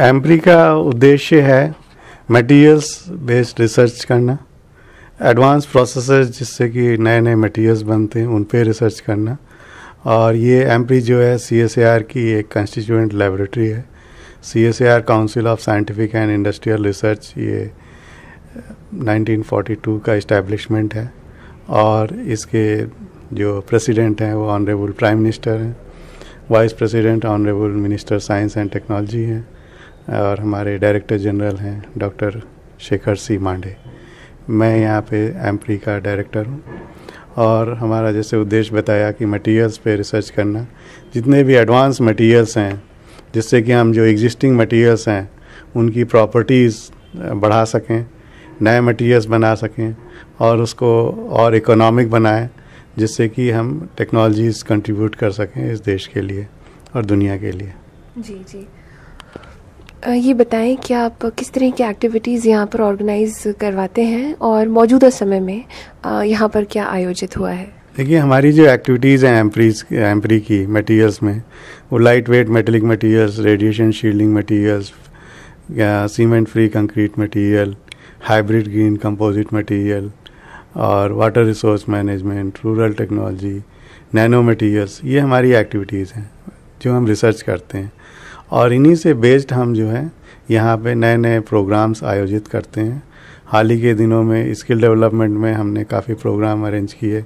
एम्प्री का उद्देश्य है मटेरियल्स बेस्ड रिसर्च करना एडवांस प्रोसेसर जिससे कि नए नए मटेरियल्स बनते हैं उन पर रिसर्च करना और ये एम्प्री जो है सी की एक कंस्टिट्यूंट लेबोरेटरी है C council of scientific and industrial research ये 1942 uh, का इस्टेब्लिशमेंट है और इसके जो प्रेसिडेंट हैं वो ऑनरेबल प्राइम मिनिस्टर हैं vice president honourable minister science and technology हैं और हमारे डायरेक्टर जनरल हैं डॉक्टर शेखर सी मांडे मैं यहाँ पे एम्प्री का डायरेक्टर हूँ और हमारा जैसे उद्देश्य बताया कि मटेरियल्स पे रिसर्च करना जितने भी एडवांस मटेरियल्स हैं जिससे कि हम जो एग्जिस्टिंग मटेरियल्स हैं उनकी प्रॉपर्टीज़ बढ़ा सकें नए मटेरियल्स बना सकें और उसको और इकोनॉमिक बनाएं जिससे कि हम टेक्नोलॉजीज़ कंट्रीब्यूट कर सकें इस देश के लिए और दुनिया के लिए जी जी ये बताएं कि आप किस तरह की एक्टिविटीज़ यहाँ पर ऑर्गेनाइज करवाते हैं और मौजूदा समय में यहाँ पर क्या आयोजित हुआ है देखिए हमारी जो एक्टिविटीज़ हैं एम्प्रीज एम्प्री की मटेरियल्स में वो light weight metallic materials radiation shielding materials cement free concrete material hybrid green composite material और water resource management rural technology nano materials ये हमारी एक्टिविटीज़ हैं जो हम रिसर्च करते हैं और इन्हीं से बेस्ड हम जो है यहाँ पे नए नए प्रोग्राम्स आयोजित करते हैं हाल ही के दिनों में स्किल डेवलपमेंट में हमने काफ़ी प्रोग्राम अरेंज किए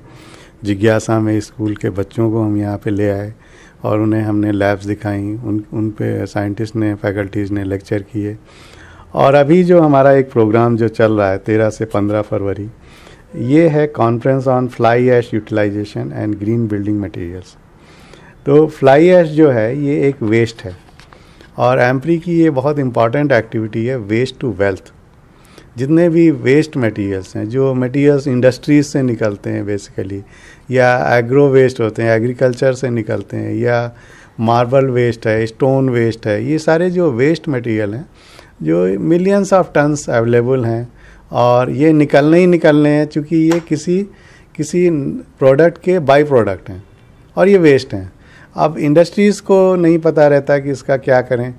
जिज्ञासा में स्कूल के बच्चों को हम यहाँ पे ले आए और उन्हें हमने लैब्स दिखाई उन उन पे साइंटिस्ट ने फैकल्टीज़ ने लेक्चर किए और अभी जो हमारा एक प्रोग्राम जो चल रहा है तेरह से पंद्रह फरवरी ये है conference on fly ash utilization and green building materials तो फ्लाई ऐश जो है ये एक वेस्ट है और एम्प्री की ये बहुत इंपॉर्टेंट एक्टिविटी है वेस्ट टू वेल्थ जितने भी वेस्ट मटेरियल्स हैं जो मटेरियल्स इंडस्ट्रीज से निकलते हैं बेसिकली या एग्रो वेस्ट होते हैं एग्रीकल्चर से निकलते हैं या मार्बल वेस्ट है स्टोन वेस्ट है ये सारे जो वेस्ट मटेरियल हैं जो मिलियंस ऑफ टन्स अवेलेबल हैं और ये निकलने ही निकलने हैं चूँकि ये किसी किसी प्रोडक्ट के बाई प्रोडक्ट हैं और ये वेस्ट हैं अब इंडस्ट्रीज़ को नहीं पता रहता कि इसका क्या करें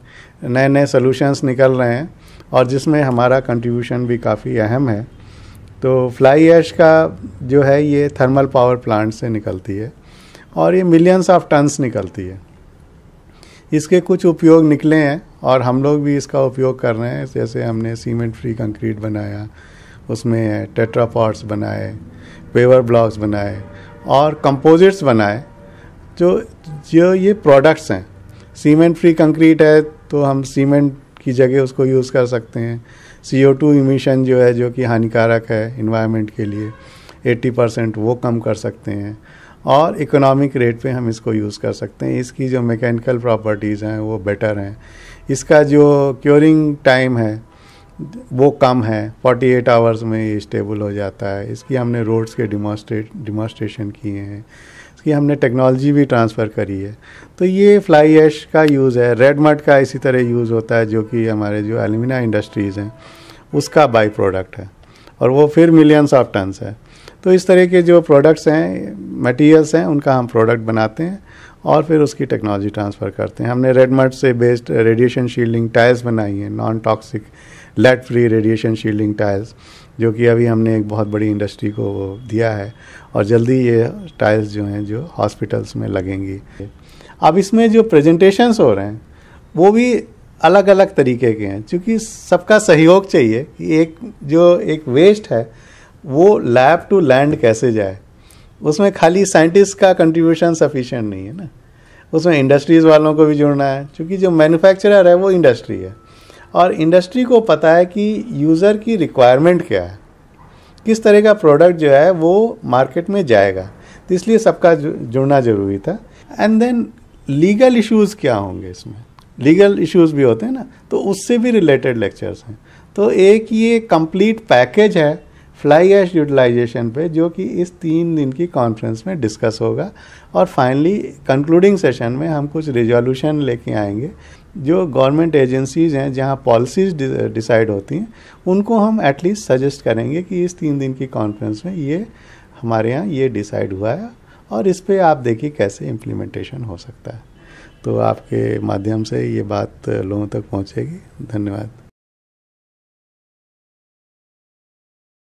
नए नए सोल्यूशंस निकल रहे हैं और जिसमें हमारा कंट्रीब्यूशन भी काफ़ी अहम है तो फ्लाई ऐश का जो है ये थर्मल पावर प्लांट से निकलती है और ये मिलियंस ऑफ टन्स निकलती है इसके कुछ उपयोग निकले हैं और हम लोग भी इसका उपयोग कर रहे हैं जैसे हमने सीमेंट फ्री कंक्रीट बनाया उसमें टेट्रापॉट्स बनाए पेवर ब्लॉक्स बनाए और कंपोजिट्स बनाए जो जो ये प्रोडक्ट्स हैं सीमेंट फ्री कंक्रीट है तो हम सीमेंट की जगह उसको यूज़ कर सकते हैं सी ओ टू इमिशन जो है जो कि हानिकारक है इन्वायरमेंट के लिए 80 परसेंट वो कम कर सकते हैं और इकोनॉमिक रेट पे हम इसको यूज़ कर सकते हैं इसकी जो मैकेनिकल प्रॉपर्टीज़ हैं वो बेटर हैं इसका जो क्योरिंग टाइम है वो कम है 48 आवर्स में ये स्टेबल हो जाता है इसकी हमने रोड्स के डिमोस्ट्रेट डिमोस्ट्रेशन किए हैं इसकी हमने टेक्नोलॉजी भी ट्रांसफ़र करी है तो ये फ्लाई एश का यूज़ है रेड मट का इसी तरह यूज़ होता है जो कि हमारे जो एलुमिना इंडस्ट्रीज़ हैं उसका बाई प्रोडक्ट है और वो फिर मिलियंस ऑफ टन्स है तो इस तरह के जो प्रोडक्ट्स हैं मटेरियल्स हैं उनका हम प्रोडक्ट बनाते हैं और फिर उसकी टेक्नोलॉजी ट्रांसफ़र करते हैं हमने रेडमर्ट से बेस्ड रेडिएशन शील्डिंग टायर्स बनाई हैं non toxic lead free radiation shielding tiles जो कि अभी हमने एक बहुत बड़ी इंडस्ट्री को दिया है और जल्दी ये टाइल्स जो हैं जो हॉस्पिटल्स में लगेंगी अब इसमें जो प्रेजेंटेशंस हो रहे हैं वो भी अलग अलग तरीके के हैं क्योंकि सबका सहयोग चाहिए कि एक जो एक वेस्ट है वो लैब टू लैंड कैसे जाए उसमें खाली साइंटिस्ट का कंट्रीब्यूशन सफिशेंट नहीं है ना उसमें इंडस्ट्रीज़ वालों को भी जुड़ना है क्योंकि जो मैन्युफैक्चरर है वो इंडस्ट्री है और इंडस्ट्री को पता है कि यूज़र की रिक्वायरमेंट क्या है किस तरह का प्रोडक्ट जो है वो मार्केट में जाएगा तो इसलिए सबका जुड़ना ज़रूरी था एंड देन लीगल इश्यूज़ क्या होंगे इसमें लीगल इश्यूज़ भी होते हैं ना तो उससे भी रिलेटेड लेक्चर्स हैं तो एक ये कंप्लीट पैकेज है फ्लाई एश यूटिलाइजेशन पे जो कि इस तीन दिन की कॉन्फ्रेंस में डिस्कस होगा और फाइनली कंक्लूडिंग सेशन में हम कुछ रिजोल्यूशन लेके आएंगे जो गवर्नमेंट एजेंसीज हैं जहाँ पॉलिसीज डिसाइड होती हैं उनको हम एटलीस्ट सजेस्ट करेंगे कि इस तीन दिन की कॉन्फ्रेंस में ये हमारे यहाँ ये डिसाइड हुआ है और इस पर आप देखिए कैसे इम्प्लीमेंटेशन हो सकता है तो आपके माध्यम से ये बात लोगों तक पहुँचेगी धन्यवाद